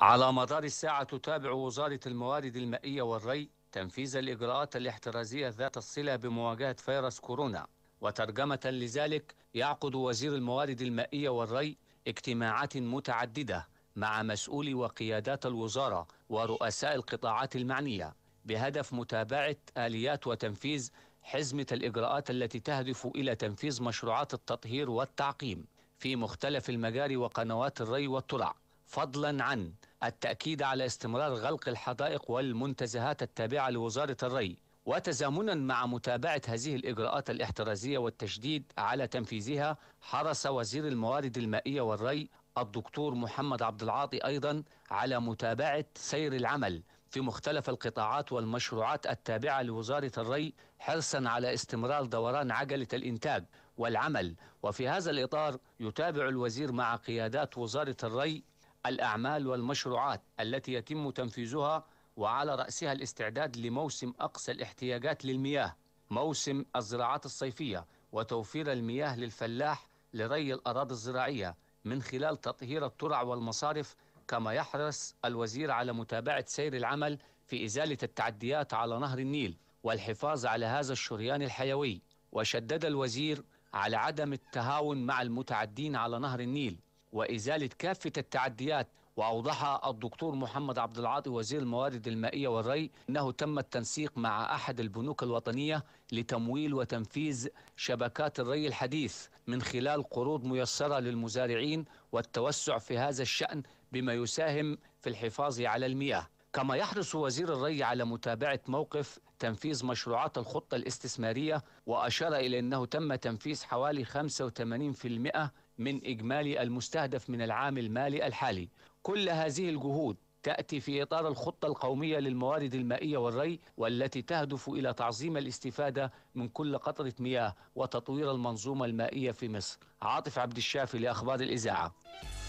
على مدار الساعة تتابع وزارة الموارد المائية والري تنفيذ الإجراءات الاحترازية ذات الصلة بمواجهة فيروس كورونا وترجمة لذلك يعقد وزير الموارد المائية والري اجتماعات متعددة مع مسؤولي وقيادات الوزارة ورؤساء القطاعات المعنية بهدف متابعة آليات وتنفيذ حزمة الإجراءات التي تهدف إلى تنفيذ مشروعات التطهير والتعقيم في مختلف المجاري وقنوات الري والترع فضلا عن التأكيد على استمرار غلق الحدائق والمنتزهات التابعة لوزارة الري وتزامنا مع متابعة هذه الإجراءات الاحترازية والتشديد على تنفيذها حرص وزير الموارد المائية والري الدكتور محمد عبد العاطي أيضا على متابعة سير العمل في مختلف القطاعات والمشروعات التابعة لوزارة الري حرصا على استمرار دوران عجلة الإنتاج والعمل وفي هذا الإطار يتابع الوزير مع قيادات وزارة الري الأعمال والمشروعات التي يتم تنفيذها وعلى رأسها الاستعداد لموسم أقصى الاحتياجات للمياه موسم الزراعات الصيفية وتوفير المياه للفلاح لري الأراضي الزراعية من خلال تطهير الترع والمصارف كما يحرص الوزير على متابعة سير العمل في إزالة التعديات على نهر النيل والحفاظ على هذا الشريان الحيوي وشدد الوزير على عدم التهاون مع المتعدين على نهر النيل وإزالة كافة التعديات وأوضح الدكتور محمد عبد العاطي وزير الموارد المائية والري أنه تم التنسيق مع أحد البنوك الوطنية لتمويل وتنفيذ شبكات الري الحديث من خلال قروض ميسرة للمزارعين والتوسع في هذا الشأن بما يساهم في الحفاظ على المياه كما يحرص وزير الري على متابعة موقف تنفيذ مشروعات الخطة الاستثمارية وأشار إلى أنه تم تنفيذ حوالي 85% من إجمالي المستهدف من العام المالي الحالي كل هذه الجهود تأتي في إطار الخطة القومية للموارد المائية والري والتي تهدف إلى تعظيم الاستفادة من كل قطرة مياه وتطوير المنظومة المائية في مصر عاطف عبد الشافي لأخبار الإذاعة